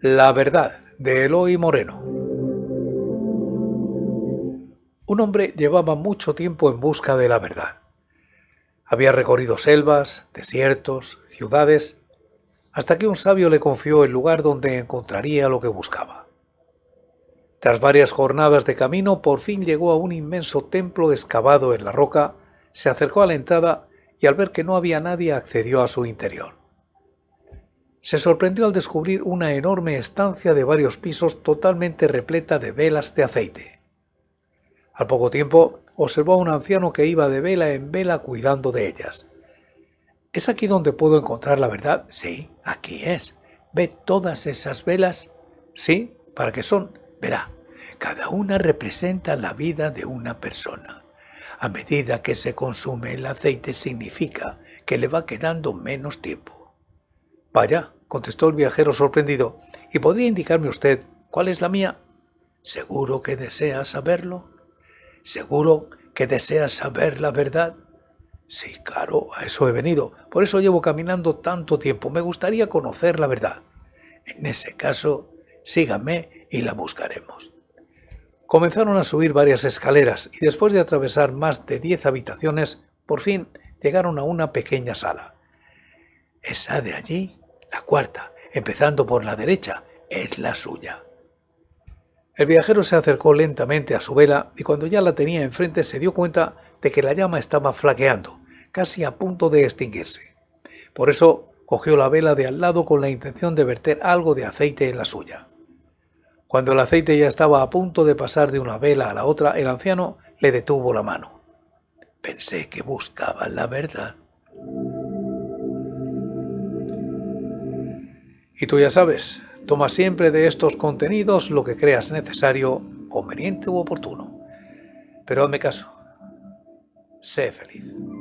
La verdad de Eloy Moreno. Un hombre llevaba mucho tiempo en busca de la verdad. Había recorrido selvas, desiertos, ciudades, hasta que un sabio le confió el lugar donde encontraría lo que buscaba. Tras varias jornadas de camino, por fin llegó a un inmenso templo excavado en la roca, se acercó a la entrada y al ver que no había nadie accedió a su interior se sorprendió al descubrir una enorme estancia de varios pisos totalmente repleta de velas de aceite. Al poco tiempo observó a un anciano que iba de vela en vela cuidando de ellas. ¿Es aquí donde puedo encontrar la verdad? Sí, aquí es. ¿Ve todas esas velas? Sí, ¿para qué son? Verá, cada una representa la vida de una persona. A medida que se consume el aceite significa que le va quedando menos tiempo. Vaya, contestó el viajero sorprendido. ¿Y podría indicarme usted cuál es la mía? ¿Seguro que desea saberlo? ¿Seguro que desea saber la verdad? Sí, claro, a eso he venido. Por eso llevo caminando tanto tiempo. Me gustaría conocer la verdad. En ese caso, sígame y la buscaremos. Comenzaron a subir varias escaleras y después de atravesar más de diez habitaciones, por fin llegaron a una pequeña sala. Esa de allí la cuarta, empezando por la derecha, es la suya. El viajero se acercó lentamente a su vela y cuando ya la tenía enfrente se dio cuenta de que la llama estaba flaqueando, casi a punto de extinguirse. Por eso cogió la vela de al lado con la intención de verter algo de aceite en la suya. Cuando el aceite ya estaba a punto de pasar de una vela a la otra, el anciano le detuvo la mano. Pensé que buscaban la verdad, Y tú ya sabes, toma siempre de estos contenidos lo que creas necesario, conveniente u oportuno. Pero hazme caso, sé feliz.